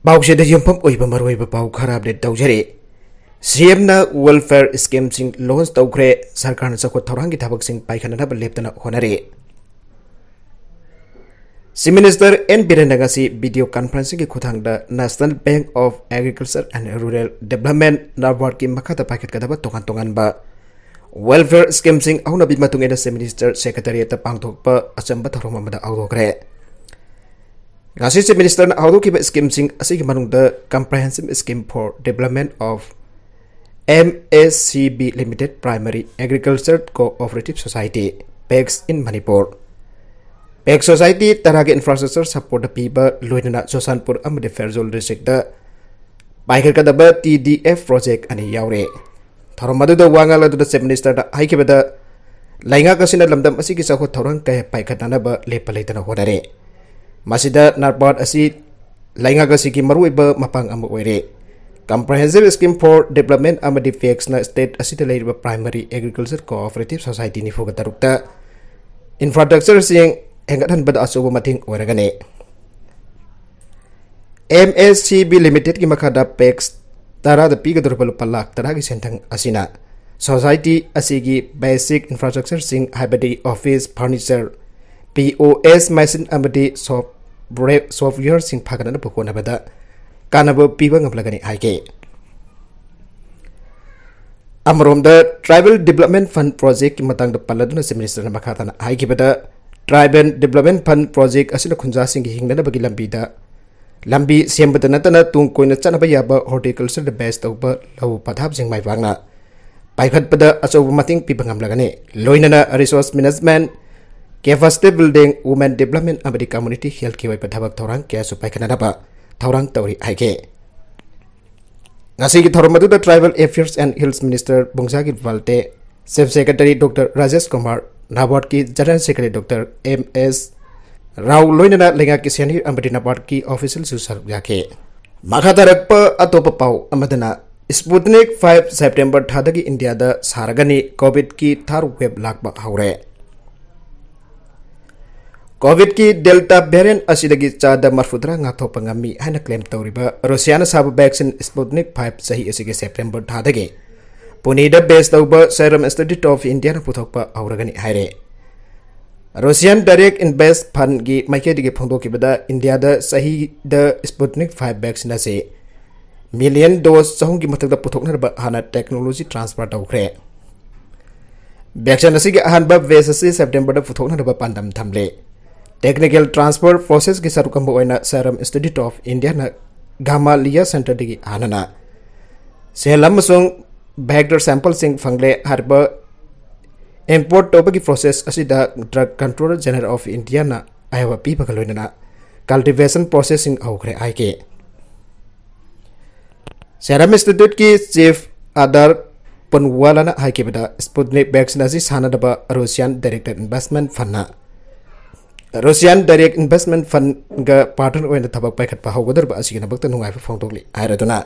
Bau sheda yempam oi bamar oi bapau kara abde jari. jare. Siem welfare scam sing loans tau kre sar kana sa kwa taurang kita bak sing pai kana na balep tana Si minister en bira video konferensi ki kutang da National Bank of Agriculture and Rural Development na war kim baka ta paket kada tongan tongan ba. Welfare scam sing au na bit matung eda si minister secretary ta pang tok pa asem ba taurang mamada ngasi chief minister na hawdu ki scheme sing the comprehensive scheme for development of MSCB limited primary agriculture cooperative society pegs in manipur peg society tara ge infrastructure support the people loinna josanpur amde ferzol district the biker ka tdf project ani yawre thar madu wangala do minister da haike ba da lainga kasina lamdam asi ki sa ho thorang ka pai khatana ba Masida narpot asi lainga ka siki marui ba mapang amu wari. Comprehensive Scheme for Development amu di fix na state asi te ba Primary Agriculture Cooperative Society ni infrastruktur tarukta. Infrastructure siyang hengatan bada asu ba mating wari gane. MSCB Limited ki makada PEX tara da piga durpa lupa lak tara sentang asina. Society asigi basic infrastructure sing hybrid office furniture POS machine amadi soft brave software sing phagana bu ko nabada kanabo piba ngablagani haike amrom the tribal development fund project ki matang da paladuna se minister na makha tana haike bada tribal development fund project asina khunja sing gi hingnana bagi lambi da lambi sembada natana tung koina chanaba yaba horticulture the best over law pathap sing mai wangna पाइफटपद अचौब मतिंग पीब ngam lagane loinana resource management केफास्ते building women development अब community health के वह धबक क्या पाखना तौरी है tribal affairs and hills minister बोंजागी बल्टे chief secretary doctor Rajesh Kumar NABARD की general secretary doctor M S Rao लोना लेना की सैनिक अब नाबार्ड की ऑफिशियल सुखे मखाप अतोप पाऊना स्पुतनिक फाइव सेप्टेंबर था इंडिया सागनी कोविड की थर्ड वेब लाप ꯀꯣꯚꯤꯗꯀꯤ ꯗꯦꯜꯇꯥ ꯚꯦꯔꯤꯌꯦꯟ ꯑꯁꯤꯗꯒꯤ ꯆꯥꯗ ꯃꯔꯐꯨꯇꯔꯥ ꯉꯥꯛꯊꯣꯛꯄ ꯉꯝꯃꯤ ꯍꯥꯏꯅ ꯀ꯭ꯂꯦꯝ ꯇꯧꯔꯤꯕ ꯔꯨꯁꯤꯌꯥꯅ ꯁꯥꯕ ꯚꯦꯛꯁꯤꯟ ꯁ꯭ꯄꯨꯠꯅꯤꯛ ꯐꯥꯏꯚ ꯆꯍꯤ ꯑꯁꯤꯒꯤ ꯁꯦꯞꯇꯦꯝꯕꯔ ꯊꯥꯗꯒꯤ ꯄꯨꯅꯦꯗ ꯕꯦꯁ ꯇꯧꯕ ꯁꯦꯔꯝ ꯏꯟꯁꯇꯤꯇ꯭ꯌꯨꯠ ꯑꯣꯐ ꯏꯟꯗꯤꯌꯥꯅ ꯄꯨꯊꯣꯛꯄ ꯍꯧꯔꯒꯅꯤ ꯍꯥꯏꯔꯦ ꯔꯨꯁꯤꯌꯥꯟ ꯗꯥꯏꯔꯦꯛ ꯏꯟꯚꯦꯁ ꯐꯟꯒꯤ ꯃꯥꯏꯀꯩꯗꯒꯤ ꯐꯣꯡꯗꯣꯛꯈꯤꯕꯗ ꯏꯟꯗꯤꯌꯥꯗ ꯆꯍꯤꯗ ꯁ꯭ꯄꯨꯠꯅꯤꯛ ꯐꯥꯏꯚ ꯚꯦꯛꯁꯤꯟ ꯑꯁꯤ ꯃꯤꯂꯤꯌꯟ ꯗꯣꯁ ꯆꯍꯨꯝꯒꯤ ꯃꯊꯛꯇ ꯄꯨꯊꯣꯛꯅꯔꯕ ꯍꯥꯟꯅ ꯇꯦꯛꯅꯣꯂꯣꯖꯤ ꯇ꯭ꯔꯥꯟꯁꯐꯔ ꯇꯧꯈ꯭ꯔꯦ ꯚꯦꯛꯁꯤꯟ ꯑꯁꯤꯒꯤ ꯑꯍꯥꯟꯕ ꯕꯦꯁ ꯑꯁꯤ ꯁꯦꯞꯇꯦꯝꯕꯔꯗ ꯄꯨꯊꯣꯛꯅꯅꯕ ꯄꯥꯟꯗꯝ ꯊꯝꯂꯦ टेक्निकल ट्रांसफर प्रोसेस की सरुकम serum institute of India Gamaleya centre की हाना सेल बैगडर सैंपल सिंह फंगले हरब इम्पोर्ट तब की प्रोसेस असिद drug controller general of India अयब पीबग लोनना कल्टिवेशन प्रोसेस हौरे आगे सेरम इंस्टीट्यूट की chief Adar Poonawalla Sputnik vaccine सानब Russian director investment fund Russian direct investment ꯐꯟꯒ ꯄꯥꯔꯠꯅꯔ ꯑꯣꯏꯅ ꯊꯕꯛ ꯄꯥꯏꯈꯠꯄ ꯍꯧꯒꯗꯕ ꯑꯁꯤꯒꯤꯗꯃꯛꯇ ꯅꯨꯡꯉꯥꯏꯕ ꯐꯣꯡꯗꯣꯛꯂꯤ ꯍꯥꯏꯔꯗꯨꯅ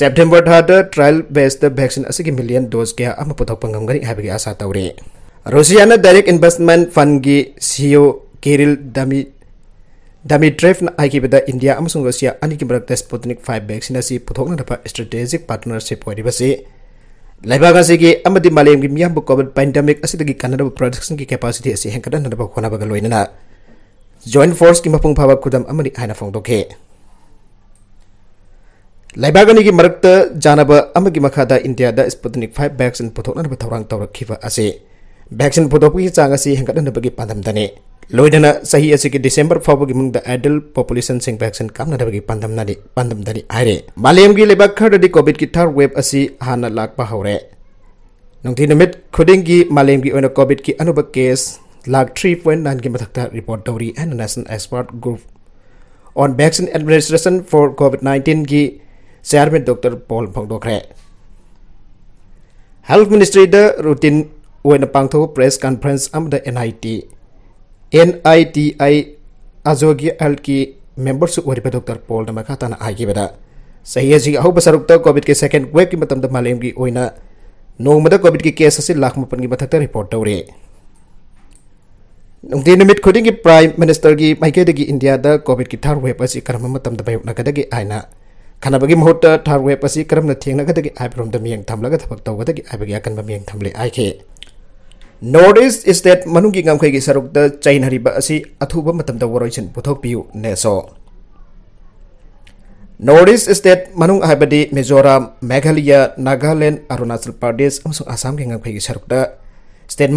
ꯁꯦꯞꯇꯦꯝꯕꯔ ꯊꯥꯗ ꯇ꯭ꯔꯥꯌꯦꯜ ꯕꯦꯁꯇ ꯚꯦꯛꯁꯤꯟ ꯑꯁꯤꯒꯤ ꯃꯤꯂꯤꯌꯟ ꯗꯣꯁ ꯀꯌꯥ ꯑꯃ ꯄꯨꯊꯣꯛꯄ ꯉꯝꯒꯅꯤ ꯍꯥꯏꯕꯒꯤ ꯑꯥꯁꯥ ꯇꯧꯔꯤ ꯔꯨꯁꯤꯌꯥꯅ ꯗꯥꯏꯔꯦꯛ ꯏꯟꯚꯦꯁꯃꯦꯟ ꯐꯟꯒꯤ ꯁꯤꯌꯣ ꯀꯦꯔꯤꯜ ꯗꯃꯤ ꯗꯃꯤꯇ꯭ꯔꯦꯐꯅ ꯍꯥꯏꯈꯤꯕꯗ ꯏꯟꯗꯤꯌꯥ ꯑꯃꯁꯨꯡ ꯔꯨꯁꯤꯌꯥ ꯑꯅꯤꯒꯤ ꯃꯔꯛꯇ ꯁ꯭ꯄꯨꯇꯤꯅꯤꯛ ꯐꯥꯏꯚ ꯚꯦꯛꯁꯤꯟ ꯑꯁꯤ ꯄꯨꯊꯣꯛꯅꯅꯕ ꯏꯁꯇ꯭ꯔꯦꯇꯦꯖꯤꯛ ꯄꯥꯔꯠꯅꯔꯁꯤꯞ ꯑꯣꯏꯔꯤꯕꯁꯤ लेबाग मालेम की मियाम कोविड पेंडेमिक कनब प्रोडक्शन की कैपासीटी हेंगटनब होनाबग लोनना जॉइंट फोर्स की मपूंग फाब खुदम फोंदे लेबाग जानब इंडिया स्पुटनिक फाइव वैक्सीन पुथोनब तौर की वैक्सीन पुथोप की चांग हेंगटनब की पादमदने लोदना सही असे दिसंबर फाव की एडल पोपुलेशन से वैक्सीन कामना की पंदम नदी की लेबा खरदी कोविड की थर्ड वेव असी लाप हो पहावरे नोंथि नमित की मालम की कोविड की अनुब केस लाख नाइन की मथकता रिपोर्ट दौरी and national expert group on vaccine administration for Covid nineteen की चेयरमैन डॉक्टर पोल फोदे हेल्थ मिनिस्ट्री द रूटीन पाथ press conference N I T N I T I अजोगी अल की मेबर्स डॉक्टर पोल मखा तना सही अहब सरुक्त कोविड के सेकेंड वेब की मतलब की नौमद कोविड की केस लाख मपन की मथक रिपोर्ट तौरे नुदी खुद की प्राइम मिनिस्टर की मैकैदगी इंडिया कोविड की थार वेब असी कम मतलब मयोकनगदगी आयना की मुहूर्त थार वेब असी करम थेंगनगदगी आइबरोम मियंग थमलग थबक तौगदगी आइबगी अकनब मियंग थमले आइखे Notice is that manungi ngam khai gi saruk da chain hari ba asi athu ba matam da woroi chen puthok piu ne so. is that manung ahabadi Mizoram, Meghalaya, Nagaland, Arunachal Pradesh, amsung Assam ngam khai gi saruk da State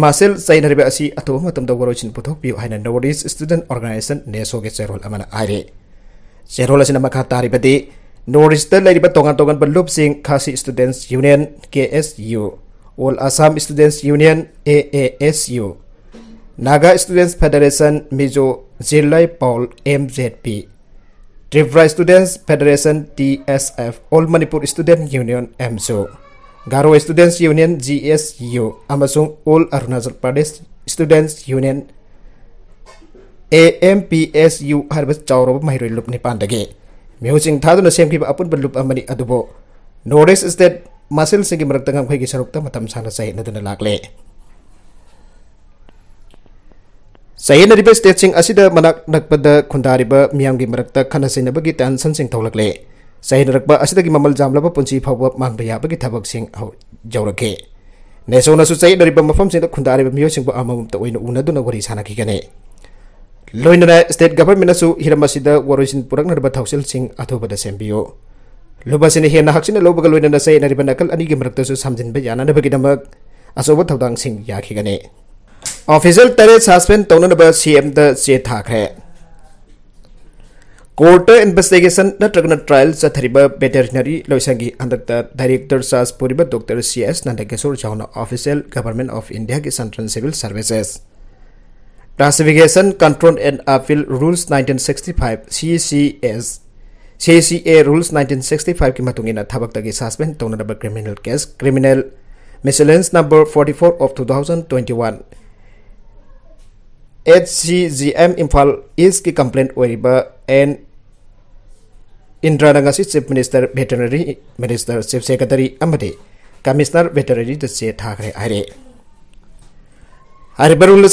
chain hari ba asi athu ba matam da woroi chen puthok piu haina Nordis Student Organization ne so ge chairol amana aire. Chairol asi namakha tari badi Nordis da lairi tongan tongan ba lup sing khasi Students Union KSU. All Assam Students Union AASU Naga Students Federation Mizo Zilai Paul MZP Trivra Students Federation TSF All Manipur Student Union MZO Garo Students Union GSU Amasung All Arunachal Pradesh Students Union AMPSU Harba Chaurab Mahiroi Lup Nipandage Mihusing Thaduna Semkiba Apun Lup Amani Adubo Northeast State masil sigi mertengam khoi gi sarukta matam sana saya na dana lakle sai na ribe sing asida manak nakpada khundari ba miyam gi marakta khana sai na ba gi tan san sing thaulakle sai na rakba asida gi mamal jamla ba punchi phawab mang ba ya ba sing au jawrake ne so na su sai dari mafam sing da khundari ba miyo sing ba amam ta oi no una duna gori sana ki kane loinana state government asu hiramasida worisin purak narba thausil sing pada da sembio ꯂꯨꯕꯁꯤꯅ ꯍꯦꯟꯅ ꯍꯛꯆꯤꯟꯅ ꯂꯧꯕꯒ ꯂꯣꯏꯅꯅ ꯆꯌꯦꯠꯅꯔꯤꯕ ꯅꯥꯀꯜ ꯑꯅꯤꯒꯤ ꯃꯔꯛꯇꯁꯨ ꯁꯝꯖꯤꯟꯕ ꯌꯥꯅꯅꯕꯒꯤꯗꯃꯛ ꯑꯆꯧꯕ ꯊꯧꯗꯥꯡꯁꯤꯡ ꯌꯥꯈꯤꯒꯅꯤ official तरह सस्पेंड तौनब सीएम चे थाखे कोर्ट इन्वेस्टिगेशन नत्रगन ट्रायल चथरीब वेटरनरी लोसंगी हंदक डायरेक्टर चार्ज पुरीब डॉक्टर सी एस नंदकिशोर झौना ऑफिशियल गवर्नमेंट ऑफ इंडिया की central civil services classification control and appeal rules 1965 CCS C C A rules nineteen sixty five की मतुंगना थबक सस्पें तौनब criminal case criminal miscellaneous number forty four of two thousand twenty one H C G M Imphal east की complaint होब N Indra chief minister veterinary minister chief secretary commissioner veterinary चे थाखरे है rule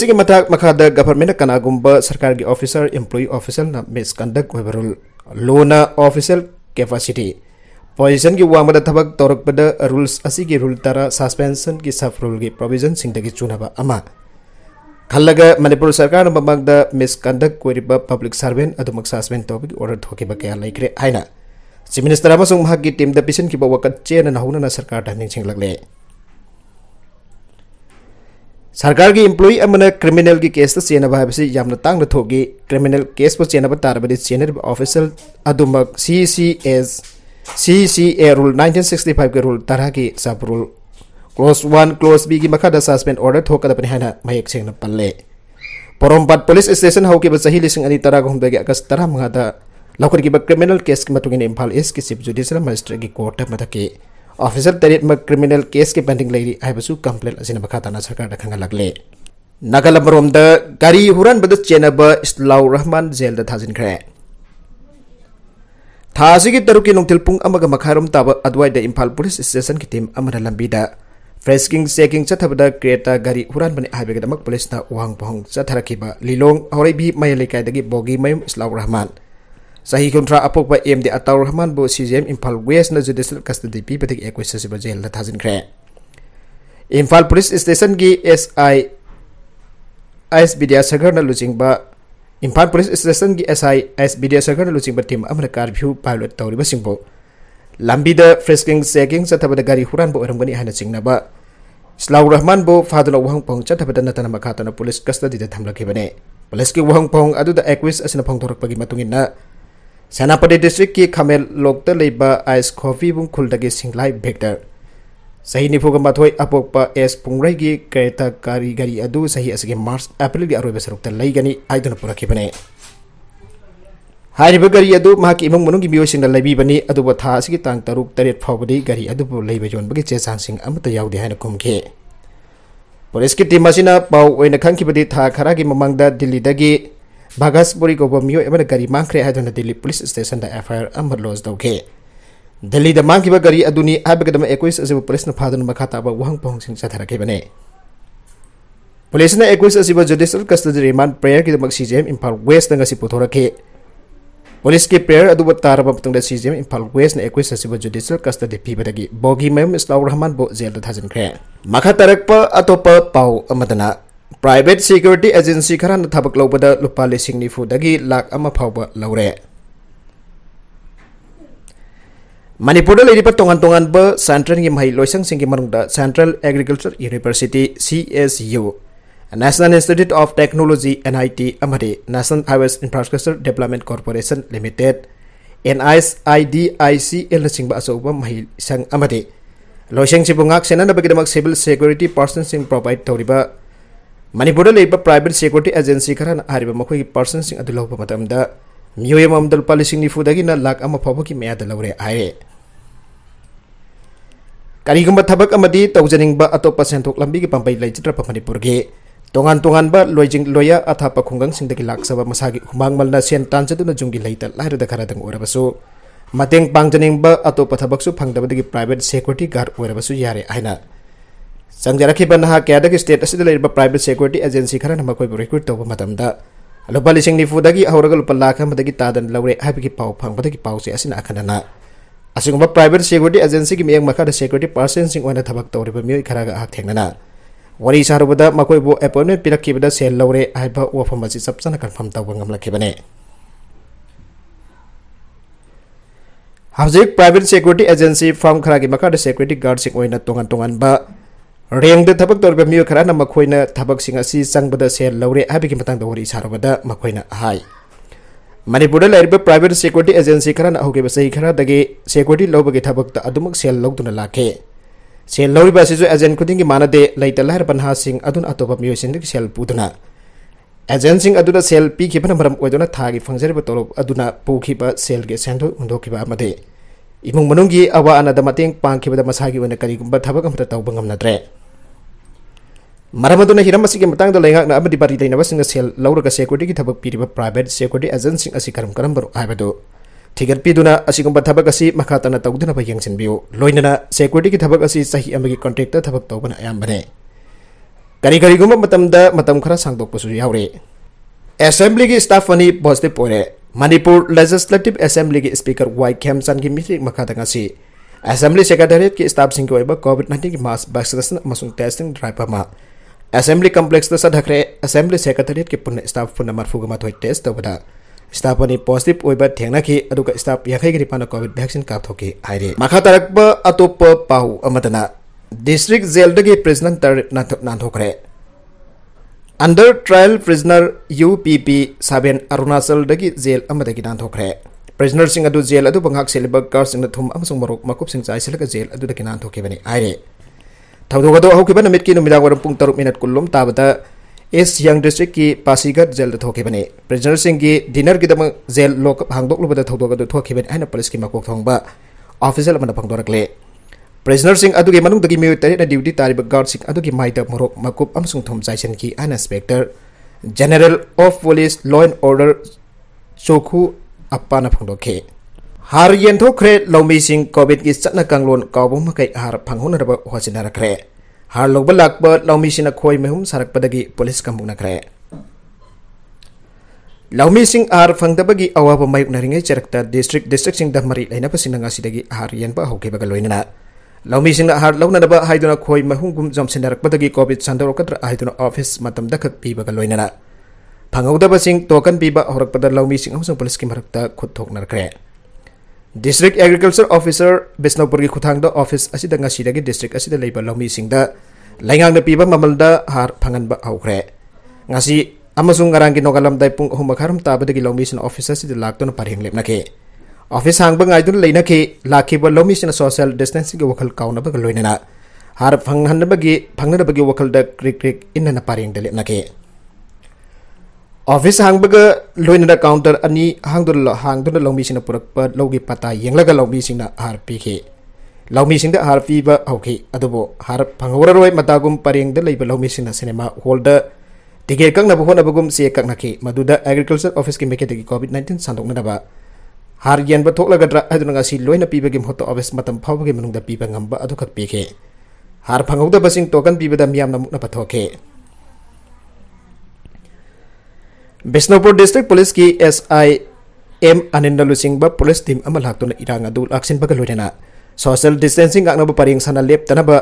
मखाद गवर्नमेंट कनागुब सरकार की ऑफिसर एम्प्लॉई ऑफिसर लोना ऑफिसर कैपेसिटी पोजिशन की वांग थबक तौरपद रूल्स असी की रूल तरह सस्पेंशन की सब रूल की प्रोविजन सिंह चुनाव अमा खलग मनपुर सरकार ममद मिस कंडक्ट कोईब पब्लिक सर्वेंट अदमक सस्पेंड तौब की ऑर्डर थोब क्या लेखरे है चीफ मिनिस्टर टीम पीसन की वक्त चेन हौना सरकार निचिंगलें सरकार की इम्प्लोई क्रिमिनल की केस चेनब है तंग तांगना थोगी क्रिमिनल केस पर चेनब तारबदि चेनब S C C A rule five के रूल तरह की sub rule clause one clause B की मखा सस्पेंड ऑर्डर थोकदबने है मयक सेंगना पल्ले पोरोमपाट पुलिस स्टेशन हौकीब लिंग लिसिंग अनी तरह अगस्त तरह मंगा लौखर क्रिमिनल केस की इम्फा ईस्ट की चीफ जुडिशल मजिस्ट्रेट की कोर्ट मधकी officer tarit ma criminal case ke pending lairi ai basu complaint asina bakata na sarkar da khanga gari huran badu jenaba islau rahman jail da thazin khre thasi ki taruki nongthil amaga makharum taba adwai da impal polis station ki team amara lambi da Fresking seking sa tabada kreta gari huran bani ahabi gada mag polis na uang pohong serta tarakiba lilong horai bi maya likay dagi bogi mayum islau rahman. सही कंट्रा अपोक M D Ataur Rahman बो CJM Imphal west न judicial custody पी पथिक एक्वेस सिब jail ल थाजन खरे पुलिस स्टेशन की एसआई एस विद्यासागर न लुचिंग इम्फाल पुलिस स्टेशन की एसआई एस विद्यासागर न लुचिंग टीम अमर कारभ्यू पायलट तौरिब सिंबो लंबी द फ्रेस्किंग चेकिंग चथब द गाड़ी हुरान बो अरमगनी हाना सिंग नबा स्लाउ रहमान बो फादन वहंग पंग चथब द नतन मखातन पुलिस कस्टडी द थमलखिबने पुलिस की वहंग पंग अदु द एक्विस असन पंग थोरक पगी मतुंगिन सेनापति डिस्ट्रिक्ट की खमेल लोकत लेब आइस खोफी बुंखुल सिंगलाई भेक्टर सही निफुग मथोई अपोप एस पुंगरई की क्रेता कारीगरी अदु सही असगे मार्च अप्रैल की अरब सरुक्त लेगनी आइदन पुरखिबने गरी अदु माकी इमंग मनुंगी मियोसिंग लेबीबनी अदुब असगे तांग तरुक तरेत फावबदी गरी अदुब लेब जोनबगी चेचान सिंग अमत हाइन कुमखे पुलिस की टीम पाव खीबी था खरा की ममंग दिल्ली भगसपुरी गौब मोम गरी मांगे Delhi police station F I R लोज दौे दिल्ली मांग गरी अदीदम एक्स अजीब पुलिस ने फादन मखाता वहां पहुंग चाधरने पुलिस ने एक्स अजीब जुडिशल कस्टडी रिमांड प्रेयर की C G M Imphal west police की प्रेयर अब ताब C G M Imphal west ने एक्स अजीब जुडिशल कस्टडी फीबदगी बोगी मयम इस्लाउ रहमान बो जेल तरक्प अतोप पाउदना private security agency karana thabak lawada lupa lesing ni fudagi lak ama phawba lawre Manipur da lady patongan-tongan ba Central ngi mahi loisang singgi marung da Central Agriculture University CSU National Institute of Technology NIT amade National Highways Infrastructure Development Corporation Limited NISIDIC el sing ba asoba mahil sang amade loisang sibungak senan da bagi damak civil security person sing provide tauriba Manipur private security agency खरान की person लौद लुप लिफूद लाख फाव की मैद लौरे आए कहींगुब थबक तौजनिब अटोप सेंथों की पंप लेज्रप मनपुर तोान तोान लोज लोय अथाप खुगंग लाचब मसा की हम मल सें तान जूंगी लेट लाइद खरदू मतें पाजनिब अटोप थबक फंगद की प्राइवेट सेक्यूरीटी गार्ड हो चंजा क्या स्टेट अब प्राइवेट सेक्यूरीटी एजेंसी खर रिक्रूट तब मत लुप लिफूद की हो लुप लाख तादन लौरे पा फाद की पासे अखंडना असंग प्राइवेट सेक्यूरीटी एजेंसी की मैं मखा सेक्यूरीटी पर्सन सिंह तौरब मई खर अहना वही सारब एपोइमेंट पीरखीद सेल लौरे वफम से चप चन कन्फर्म तबने हजिक प्राइवेट सेक्यूरीटी एजेंसी फम खर की मखा सेक्यूरीटी गार्ड सिंह तोन तोब ꯔꯦꯡꯗ ꯊꯕꯛ ꯇꯧꯔꯤꯕ ꯃꯤꯑꯣꯏ ꯈꯔꯅ ꯃꯈꯣꯏꯅ ꯊꯕꯛꯁꯤꯡ ꯑꯁꯤ ꯆꯪꯕꯗ ꯁꯦꯜ ꯂꯧꯔꯦ ꯍꯥꯏꯕꯒꯤ ꯃꯇꯥꯡꯗ ꯋꯥꯔꯤ ꯁꯥꯔꯨꯕꯗ ꯃꯈꯣꯏꯅ ꯍꯥꯏ ꯃꯅꯤꯄꯨꯔꯗ ꯂꯩꯔꯤꯕ ꯄ꯭ꯔꯥꯏꯕꯦꯠ ꯁꯦꯀ꯭ꯌꯨꯔꯤꯇꯤ ꯑꯦꯖꯦꯟꯁꯤ ꯈꯔꯅ ꯍꯧꯈꯤꯕ ꯆꯍꯤ ꯈꯔꯗꯒꯤ ꯁꯦꯀ꯭ꯌꯨꯔꯤꯇꯤ ꯂꯧꯕꯒꯤ ꯊꯕꯛꯇ ꯑꯗꯨꯃꯛ ꯁꯦꯜ ꯂꯧꯗꯨꯅ ꯂꯥꯛꯈꯤ ꯁꯦꯜ ꯂꯧꯔꯤꯕ ꯑꯁꯤꯁꯨ ꯑꯦꯖꯦꯟ ꯈꯨꯗꯤꯡꯒꯤ ꯃꯥꯟꯅꯗꯦ ꯂꯩꯇ ꯂꯥꯏꯔꯕ ꯅꯍꯥꯁꯤꯡ ꯑꯗꯨꯅ ꯑꯇꯣꯞꯄ ꯃꯤꯑꯣꯏꯁꯤꯡꯗꯒꯤ ꯁꯦꯜ ꯄꯨꯗꯨꯅ ꯑꯦꯖꯦꯟꯁꯤꯡ ꯑꯗꯨꯅ ꯁꯦꯜ ꯄꯤꯈꯤꯕꯅ ꯃꯔꯝ ꯑꯣꯏꯗꯨꯅ ꯊꯥꯒꯤ ꯐꯪꯖꯔꯤꯕ ꯇꯣꯂꯣꯞ ꯑꯗꯨꯅ ꯄꯨꯈꯤꯕ ꯁꯦꯜꯒꯤ ꯁꯦꯟꯗꯣꯏ ꯍꯨꯟꯗꯣꯛꯈꯤꯕ ꯑꯃꯗꯤ ꯏꯃꯨꯡ ꯃꯅꯨꯡꯒꯤ ꯑꯋꯥ ꯑꯅꯥꯗ ꯃꯇꯦꯡ ꯄꯥꯡꯈꯤꯕꯗ ꯃꯁꯥꯒꯤ ꯑꯣꯏꯅ ꯀꯔꯤꯒꯨꯝꯕ ꯊꯕꯛ ꯑꯃꯠꯇ ꯇꯧꯕ ꯉꯝꯅꯗ꯭ꯔꯦ ꯃꯔꯝ ꯑꯗꯨꯅ ꯍꯤꯔꯝ ꯑꯁꯤꯒꯤ ꯃꯇꯥꯡꯗ ꯂꯩꯉꯥꯛꯅ ꯑꯃꯗꯤ ꯄꯥꯔꯤ ꯂꯩꯅꯕꯁꯤꯡꯅ ꯁꯦꯜ ꯂꯧꯔꯒ ꯁꯦꯀ꯭ꯌꯨꯔꯤꯇꯤꯒꯤ ꯊꯕꯛ ꯄꯤꯔꯤꯕ ꯄ꯭ꯔꯥꯏꯕꯦꯠ ꯁꯦꯀ꯭ꯌꯨꯔꯤꯇꯤ ꯑꯦꯖꯦꯟꯁꯤꯡ ꯑꯁꯤ ꯀꯔꯝ ꯀꯔꯝꯕꯅꯣ ꯍꯥꯏꯕꯗꯨ ꯊꯤꯒꯠꯄꯤꯗꯨꯅ ꯑꯁꯤꯒꯨꯝꯕ ꯊꯕꯛ ꯑꯁꯤ ꯃꯈꯥ ꯇꯥꯅ ꯇꯧꯗꯅꯕ ꯌꯦꯡꯁꯤꯟꯕꯤꯌꯨ ꯂꯣꯏꯅꯅ ꯁꯦꯀ꯭ꯌꯨꯔꯤꯇꯤꯒꯤ ꯊꯕꯛ ꯑꯁꯤ ꯆꯍꯤ ꯑꯃꯒꯤ ꯀꯟꯇ꯭ꯔꯦꯛꯇ ꯊꯕꯛ ꯇꯧꯕꯅ ꯑꯌꯥꯝꯕꯅꯤ ꯀꯔꯤ ꯀꯔꯤꯒꯨꯝꯕ ꯃꯇꯝꯗ ꯃꯇꯝ ꯈꯔ ꯁꯥꯡꯗꯣꯛꯄꯁꯨ ꯌꯥꯎꯔꯤ ꯑꯦꯁꯦꯝꯕ꯭ꯂꯤꯒꯤ ꯁ꯭ꯇꯥꯐ ꯑꯅꯤ ꯄꯣꯖꯤꯇꯤꯚ ꯑꯣꯏꯔꯦ ꯃꯅꯤꯄꯨꯔ ꯂꯦꯖꯤꯁꯂꯦꯇꯤꯚ ꯑꯦꯁꯦꯝꯕ꯭ꯂꯤꯒꯤ ꯁ꯭ꯄꯤꯀꯔ वाई खेमचंद की मीटिंग मखादा से असेंबली सेक्रेटरिएट की स्टाफ सिंह कोविड नाइन्टीन की mass vaccination testing drive assembly ꯀꯝꯄ꯭ꯂꯦꯛꯁꯇ ꯆꯠꯊꯈ꯭ꯔꯦ ꯑꯦꯁꯦꯝꯕ꯭ꯂꯤ ꯁꯦꯀ꯭ꯔꯦꯇꯔꯤꯌꯦꯠꯀꯤ ꯄꯨꯟꯅ ꯁ꯭ꯇꯥꯐ ꯄꯨꯟꯅ ꯃꯔꯐꯨꯒ ꯃꯥꯊꯣꯏ ꯇꯦꯁ ꯇꯧꯕꯗ ꯁ꯭ꯇꯥꯐ ꯑꯅꯤ ꯄꯣꯖꯤꯇꯤꯚ ꯑꯣꯏꯕ ꯊꯦꯡꯅꯈꯤ ꯑꯗꯨꯒ ꯁ꯭ꯇꯥꯐ ꯌꯥꯡꯈꯩꯒꯤ ꯅꯤꯄꯥꯟꯅ ꯀꯣꯚꯤꯗ ꯚꯦꯛꯁꯤꯟ ꯀꯥꯞꯊꯣꯛꯈꯤ ꯍꯥꯏꯔꯤ ꯃꯈꯥ ꯇꯥꯔꯛꯄ ꯑꯇꯣꯞꯄ ꯄꯥꯎ ꯑꯃꯗꯅ ꯗꯤꯁꯇ꯭ꯔꯤꯛ ꯖꯦꯜꯗꯒꯤ ꯄ꯭ꯔꯤꯖꯅꯔ ꯇꯔꯦꯠ ꯅꯥꯟꯊꯣꯛꯈ꯭ꯔꯦ under trial prisoner U P P ꯁꯕꯦꯟ ꯑꯔꯨꯅꯥꯆꯜꯗꯒꯤ ꯖꯦꯜ ꯑꯃꯗꯒꯤ ꯅꯥꯟꯊꯣꯛꯈ꯭ꯔꯦ ꯄ꯭ꯔꯤꯖꯅꯔꯁꯤꯡ ꯑꯗꯨ ꯖꯦꯜ ꯑꯗꯨꯕꯨ ꯉꯥꯛ ꯁꯦꯜꯂꯤꯕ ꯒꯥꯔꯗꯁꯤꯡꯅ ꯊꯨꯝ ꯑꯃꯁꯨng ꯃꯔꯣꯛ ꯃꯀꯨꯞꯁꯤꯡ ꯆꯥꯏꯁꯤꯜꯂꯒ ꯖꯦꯜ ꯑꯗꯨꯗꯒꯤ ꯅꯥꯟꯊꯣꯛꯈꯤꯕꯅꯤ ꯍꯥꯏꯔꯤ थौदों वरम पुंग तरु मिनट कुलूम ताबता एस यंग डिस्ट्रिक्ट की पासीघट जेल थोखने प्रिजनर की दिनर की दम जेल लोक हांगदोलब पुलिस की मको थोब ऑफिसर फोरकले प्रिजनर मूद तरह ड्यूटी तारी गार्ड की माइद मोरक मकूब थम चाइन की अन inspector general of police law and order चोखू अपना फोदे har yen tho kre lo mi sing covid gi chat na kang lon ka bo ma kai har phang hun ra ba ho sin ra kre har lo ba lak ba lo mi sin na khoi me hum sarak padagi police kam bu na kre lo mi sing ar phang da ba gi awa ba mai na ringai charak ta district district sing da mari laina pa sin nga si da gi har yen ba ho ke ba ga loina na lo mi sing na har lo na da ba hai du na khoi me hum gum jom sin ra padagi covid san da ro ka tra hai du na office matam da khat pi ba ga loina na phangau da ba sing token pi ba horak pa da lo mi sing hum sing police ki marak ta khut thok na kre district agriculture officer ꯕꯤꯁꯅꯨꯄꯨꯔꯒꯤ ꯈꯨꯠꯊꯥꯡꯗ office ꯑꯁꯤꯗ ꯉꯁꯤꯗꯒꯤ district ꯑꯁꯤꯗ ꯂꯩꯕ ꯂꯧꯃꯤꯁꯤꯡꯗ ꯂꯩꯉꯥꯛꯅ ꯄꯤꯕ ꯃꯃꯜꯗ ꯍꯥꯔ ꯐꯪꯍꯟꯕ ꯍꯧꯈ꯭ꯔꯦ ꯉꯁꯤ ꯑꯃꯁꯨꯡ ꯉꯔꯥꯡꯒꯤ ꯅꯣꯡꯉꯥꯜꯂꯝꯗꯥꯏ ꯄꯨꯡ ꯑꯍꯨꯝ ꯃꯈꯥꯏꯔꯣꯝ ꯇꯥꯕꯗꯒꯤ ꯂꯧꯃꯤꯁꯤꯡ ꯑꯣꯐꯤꯁ ꯑꯁꯤꯗ ꯂꯥꯛꯇꯨꯅ ꯄꯔꯦꯡ ꯂꯦꯞꯅꯈꯤ ꯑꯣꯐꯤꯁ ꯍꯥꯡꯕ ꯉꯥꯏꯗꯨꯅ ꯂꯩꯅꯈꯤ ꯂꯥꯛꯈꯤꯕ ꯂꯧꯃꯤꯁꯤꯡꯅ ꯁꯣꯁꯤꯌꯦꯜ ꯗꯤꯁꯇꯦꯟꯁꯤꯡꯒꯤ ꯋꯥꯈꯜ ꯀꯥꯎꯅꯕꯒ ꯂꯣꯏꯅꯅ ꯍꯥꯔ ꯐꯪꯍꯟꯅꯕꯒꯤ ꯐꯪꯅꯅꯕꯒꯤ ꯋꯥꯈꯜꯗ ꯀ꯭ꯔꯤꯛ ꯀ꯭ꯔꯤꯛ ꯏꯟꯅꯅ ꯄꯔꯦꯡꯗ ꯂꯦꯞꯅꯈꯤ office hang baga loin da counter ani hang dur lo hang dur lo mi sina purak pa lo gi pata yeng laga lo mi sina har pi ke lo mi sina har pi ba okay har phangora mata gum pareng de ba lo sina cinema holder tige kang na bhon abagum se kang na ke madu agriculture office ki meke de covid 19 santok na ba har yen ba thok laga dra adu nga si loin na pi ba gi moto office matam phaw ba gi manung da pi ba ngam ba adu khak pi ke har phangau da basing token pi ba da miam na pa thok ke Bishnupur district police की SI M Aninda लुचिंग police team अमल हाक्तुन aksin अदुल अक्सिन social distancing ngak naba paring sana lip, tanaba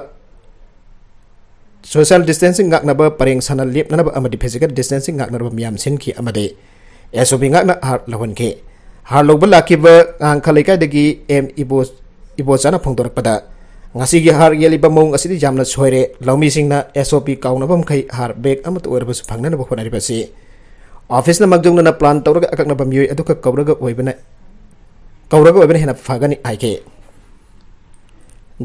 social distancing ngak naba paring sana lep tanaba amadi physical distancing ngak naba miyam sin ki amade SOP ngak na har lawan ke har lob la ki ba ang khalai degi em ibo ibo sana phongdor pada ngasi gi har yeli ba mong asidi jamna soire lawmi mising na SOP naba khai har bek amat oir bas phangna ba khonari basi ꯑꯣꯐꯤꯁꯅ ꯃꯥꯡꯖꯧꯅꯅ plan ꯇꯧꯔꯒ ꯑꯀꯛꯅꯕ ꯃꯤꯑꯣꯏ ꯑꯗꯨꯈꯛ ꯀꯧꯔꯒ ꯑꯣꯏꯕꯅ ꯀꯧꯔꯒ ꯑꯣꯏꯕꯅ ꯍꯦꯟꯅ ꯐꯒꯅꯤ ꯍꯥꯏꯈꯤ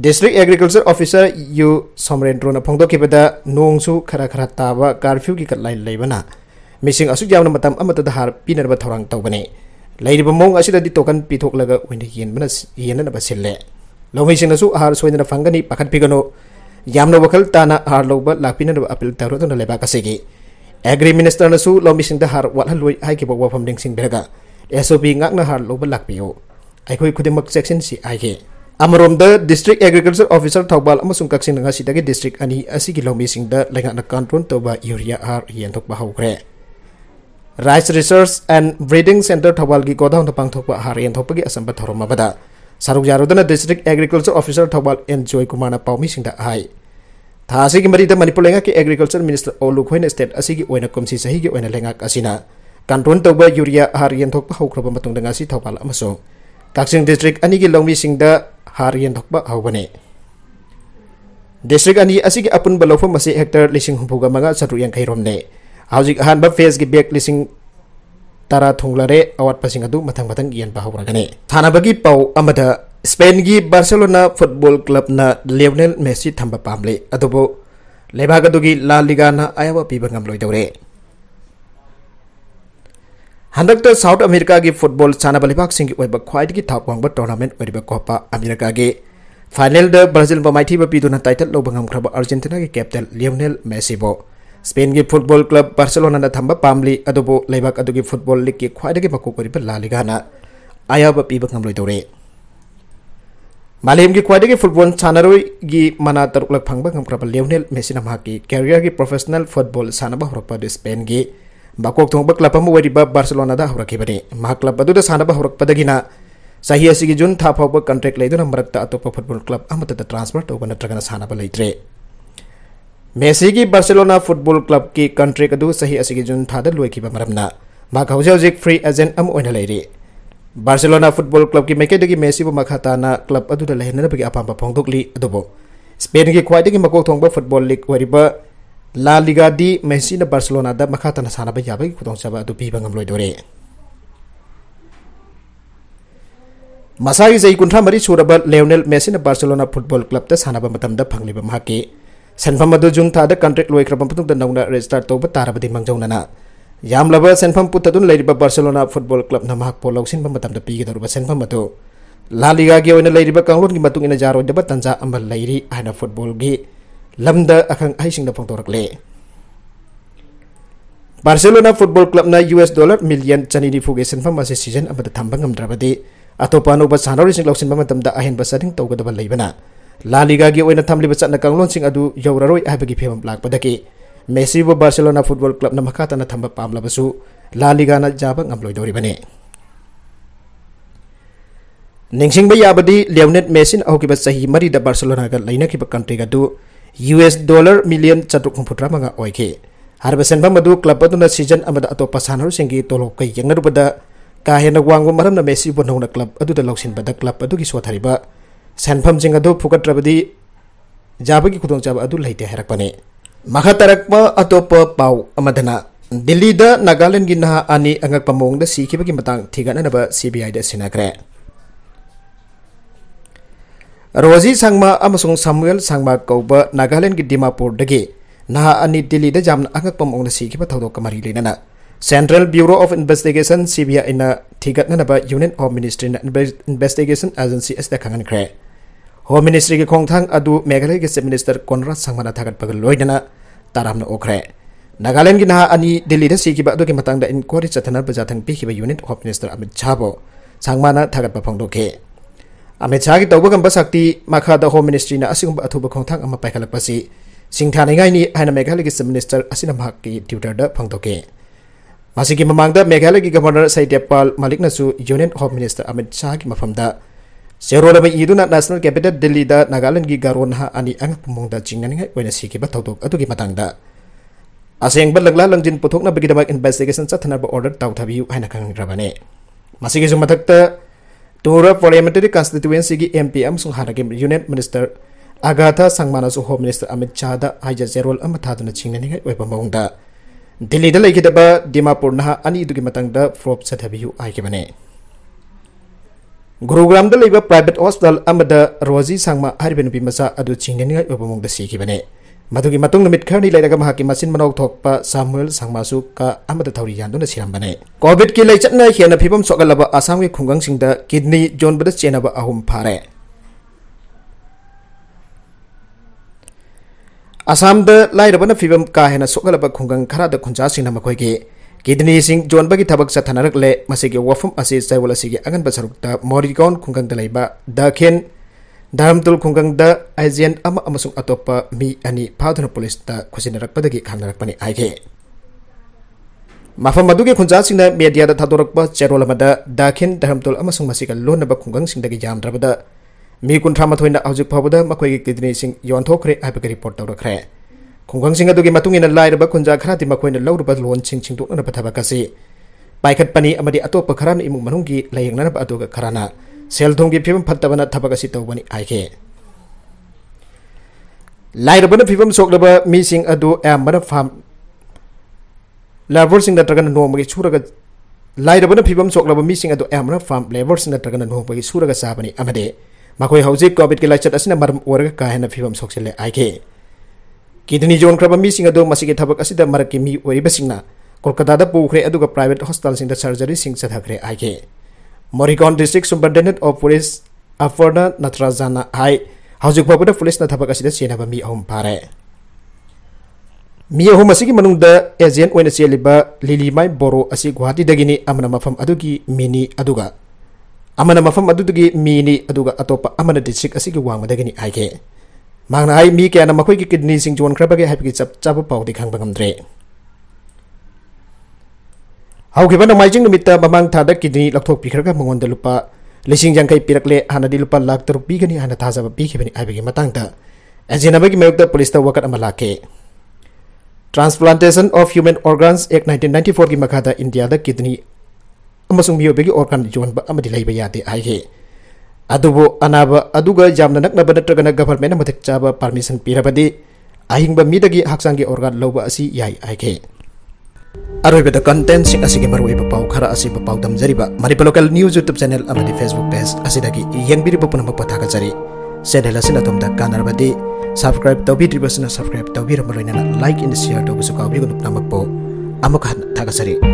district agriculture officer U Somarendro ꯐꯣꯡꯗꯣꯛꯈꯤꯕꯗ ꯅꯣꯡꯁꯨ ꯈꯔ ꯈꯔ ꯇꯥꯕ ꯀꯥꯔꯐ꯭ꯌꯨꯒꯤ ꯀꯠꯂꯥꯏꯟ ꯂꯩꯕꯅ ꯃꯤꯁꯤꯡ ꯑꯁꯨꯛ ꯌꯥꯝꯅ ꯃꯇꯝ ꯑꯃꯠꯇꯗ ꯍꯥꯔ ꯄꯤꯅꯅꯕ ꯊꯧꯔꯥꯡ ꯇꯧꯕꯅꯤ ꯂꯩꯔꯤꯕ ꯃꯑꯣꯡ ꯑꯁꯤꯗꯗꯤ ꯇꯣꯀꯟ ꯄꯤꯊꯣꯛꯂꯒ ꯑꯣꯏꯅ ꯌꯦꯟꯕꯅ ꯌꯦꯟꯅꯅꯕ ꯁꯤꯜꯂꯦ ꯂꯧꯃꯤꯁꯤꯡꯅꯁꯨ ꯍꯥꯔ ꯁꯣꯏꯗꯅ ꯐꯪꯒꯅꯤ ꯄꯥꯈꯠꯄꯤꯒꯅꯨ ꯌꯥꯝꯅ ꯋꯥꯈꯜ ꯇꯥꯅ ꯍꯥꯔ ꯂꯧꯕ ꯂꯥꯛꯄꯤꯅꯅꯕ ꯑꯄꯤꯜ ꯇꯧꯔꯗꯨꯅ ꯂꯩꯕꯥꯛ ꯑꯁꯤꯒꯤ agri minister Nasu su lo mising da har wal halui ai ki bo wa pham ding sing belga sop ngak na har lak mak section si ai ge da district agriculture officer thobal amasung sungkak sing nga si da district ani asi ki lo mising da lenga na har hian thok ba Rice Research and Breeding Center Thobal gi godhon thapang har harian thokpa asam asamba thoroma bada saruk district agriculture officer thobal enjoy kumana paumi singda hai Tasi merida marita manipul agriculture minister oluk hoina state asi ki oina kumsi sahi ki oina lenga kasina. Kantun tau ba yuria harian tok ba matung dengasi tau pala maso. Taksing district ani ki long sing da harian tok ba bane. District ani asi ki apun balofo masi hektar lising hubuga manga satu yang kairom ne. Hauzi ki han ba face ki biak lising tara thunglare awat pasing adu matang matang iyan ba hauk ragane. Tana bagi pau amada Spain की Barcelona football club क्लबना Lionel Messi थम पाले अदुबो लेबाग अदुगी ला लिगाना आयाव पीबा ngamloidore south America की football सानब लेबाग सिंह ओइबा ख्वाइद की थाक वांगबा टूर्नामेंट ओइबा कोपा अमेरिका के फाइनल द ब्राजील बा माइथी पीदुना टाइटल लोब ngamख्रबा अर्जेंटीना के कैप्टन लियोनेल मेसी बो स्पेन की फुटबॉल क्लब बार्सलोना थम्बा पामली अदुबो लेबाग फुटबॉल लीग की ख्वाइद की मको कोरिबा ला लिगाना आयाव पीबा ngamloidore मालेम की खाई फुटबॉल सानर की मना तरुक फंग गमक्रब लेवनेल की कैरियर की प्रोफेसनल फुटबॉल सानब हो स्पेन की बकोक थोब क्लब बार्सलोना हौरखीबने क्लब सानब हौरपदगीना चाही असी जून था फाव कंट्रेक लेदन मरक्त अतोप फुटबॉल क्लब ट्रांसफर तब नग सब लेते मेसी की बार्सलोना फुटबॉल क्लब की कंट्रेक्ट चाही असी जून था लोखीब मरमना फ्री एजेंट लेरी Barcelona Football Club ki meke de ki Messi pa makhata na club adu da lehna da bagi apa pa phongdok li adu bo Spain ki kwai de ki makok thongba football league wari ba La Liga di Messi na Barcelona da makhata na sana ba ya ba ki kutong saba adu bi bangam loi dore Masai zai kuntra mari chura ba Lionel Messi na Barcelona Football Club ta sana ba matam da phangli ba ma ke Senfa madu jung ta da contract loi kra putung da nauna restart to ba tara ba na na yam laba senpam putatun leiriba barcelona football club namak polauksin tapi kita pigi daruba senpam matu la liga gi oina leiriba kanglon gi batung ina jaro daba tanja amba leiri aina football gi lamda akang aising da pangtorak le Barcelona Football Club na US dollar million chani di fuge senpam ma season amba da thambang am drabadi atau panu ba sanori sing lauksin batam da ahin basading tau ga daba leibana Lali Liga gi oina thamli basa na kanglon sing adu yauraroi ahbagi phemam lak padaki Messi व Barcelona football club ने मखाता थम पाब La Liga जाब गमलोदने निबी लियोनेट Messi अब चही मरीद Barcelona लेनाब कंट्री यू एस डॉलर मिलियन चतु हूफुत्रे सेब क्लब सीजन अटोप सानर की तोलो येंगद का हेन वागो मरम मेसी व नौना क्लब अब क्लब अगर सोथ सेंफम फुगत्रबी जाब की खुदचाब अरपने atau atopa pau amadana Delida Nagaland gina ani angak pamong da si kibagi matang tigana naba CBI da sinagre. Rozi sangma amasung Samuel sangma kauba Nagaland gi Dimapur dage. nah ani Delida jam angak pamong da si kiba thawdo kamari lenana. Central Bureau of Investigation CBI na tiga na naba Union of Ministry na Investigation Agency as da kangan kre. Home Ministry ke kongtang adu Meghalaya ke Minister Konrad Sangmana thagat pagal loidana taramna okre. Nagaland ki na ani Delhi da sikiba adu ke matang da inquiry chathana bajathang pi kiba unit Home Minister Amit Shah bo Sangmana thagat pagal doke. Amit Shah ki tawba gamba sakti makha da Home Ministry na asing adu ba kongtang amma paikalak pasi. Singthani ngai ni hana Meghalaya ke Minister asina bhag ki Twitter da phang toke. Masih ki memang da Meghalaya ki Governor Malik nasu Union Home Minister Amit Shah ki mafam da Serona ba idu na national capital Delhi da Nagaland gi garon ha ani ang pumong da jingan ngai wena siki ba tawdok atu gi matang da aseng ba lagla langjin puthok na bigi damak investigation sa thana ba order taw thabi haina kang rabane masigi zum matak ta tura parliamentary constituency gi MPM sung hana gi unit minister agatha sangmana su home minister amit cha da haja zerol am Thadu Na chingna ngai weba mong da Delhi ani Dimapur नहा अनी मतंग फ्रोप सथबियु आगे bane गुरुग्रामदा लेबा private hostel अमदा रोजी सांगमा हारिबे नुपी मचा अदु चिंगनेंगाय ओबमोंगदा सिखिबने ꯃꯗꯨꯒꯤ ꯃꯇꯨꯡꯗ ꯃꯤꯠ ꯈꯔꯅꯤ ꯂꯩꯔꯒ ꯃꯍꯥꯛꯀꯤ ꯃꯆꯤꯟ ꯃꯅꯥꯎ ꯊꯣꯛꯄ ꯁꯥꯃꯨꯑꯦꯜ ꯁꯥꯡꯃꯥꯁꯨ ꯀꯥ ꯑꯃꯗ ꯊꯧꯔꯤ ꯌꯥꯟꯗꯨꯅ ꯁꯤꯔꯝꯕꯅꯦ ꯀꯣꯚꯤꯗꯀꯤ ꯂꯩꯆꯠꯅ ꯍꯦꯟꯅ ꯐꯤꯕꯝ ꯁꯣꯛꯍꯜꯂꯕ ꯑꯁꯥꯝꯒꯤ ꯈꯨꯡꯒꯪꯁꯤꯡꯗ ꯀꯤꯗꯅꯤ ꯌꯣꯟꯕꯗ ꯆꯦꯟꯅꯕ ꯑꯍꯨꯝ ꯐꯥꯔꯦ ꯑꯁꯥꯝꯗ ꯂꯥꯏꯔꯕꯅ ꯐꯤꯕꯝ ꯀꯥ ꯍꯦꯟꯅ ꯁꯣꯛꯍꯜꯂꯕ ꯈꯨꯡꯒꯪ ꯈꯔꯗ ꯈꯨꯟꯖꯥꯁꯤꯡꯅ ꯃꯈꯣꯏꯒꯤ Kidney sing John bagi tabak satanarak le masih ke wafum asih saya wala sih agan basaruk ta morigon kungkang dalai ba da ken tul kungkang da asian ama amasung atopa mi ani padun polis ta kusinarak pada ki kanarak pani aike Mafam madu ke kunjat sing da media da tadorak ba cerol amada da ken dalam tul amasung masih ke lo naba kungkang sing da ki jam drabada mi kun ramat hoina aujuk pabuda makwe ki kidney sing yon tokre apikari portal rakre kungkhangsing aduki matung ina lai daba kunja khana ti makoina lau daba lon ching ching tuk na kasi. Pai kat pani ama di ato imung manunggi layang na daba ato Sel tong gi pibam pat daba na kasi tau bani aike. ke. Lai daba na pibam sok daba mi adu e ama fam. Level sing na traga na nuwa sura ka. Lai daba sok daba mi adu e ama fam. Level sing na traga na nuwa sura ka sa amade ama de. Makoi hauzi kobit ki lai kahen asina maram sok sile aike kidney zone kraba mi singa do masigi thabak asida maraki mi oriba singna kolkata da pokhre aduga private hospital singda surgery sing chadakre age morigon district superintendent of police natrazana natrajana hai hajuk babuda police na thabak asida sena ba mi ahum pare mi ahum masih manung da agent oina cheliba lili mai boro asi guwahati dagini amana mafam adugi mini aduga amana mafam adugi mini aduga atopa amana district asigi wangma dagini age मांगनाई मी क्या ना मखोई की kidney Singh zone खरबगे है पिकी चप चप पाव दिखांग बंगम दे how के बनो माइजिंग no मित्ता Bamang था the kidney लक्थो picker का मंगों द लुपा लेसिंग जंग कई पिरक हाना दी लुपा लाख तरु पी गनी हाना थाजा बी के बनी है पिकी मतांग द ऐसे नबे की मेरुक द पुलिस तो वक्त अमला के transplantation of human organs act 1994 की मखादा इंडिया द किडनी अमसुंग मियो बेगी ऑर्गन जोन ब अमदी लाइबे आई है Adubo anaba aduga jamna naknaba natragana government mathik chaba permission pirabadi ahingba midagi haksangi organ loba asi yai aike aroibada content sing asigi maruiba pau khara asi ba pau ba mari local news youtube channel amadi facebook page asidagi yangbiriba punamak pathaga jari channel asina tomda badi subscribe tawbidriba sina subscribe tawbirama loinana like and share tawbusu gunuk punamak po amakhan thaga jari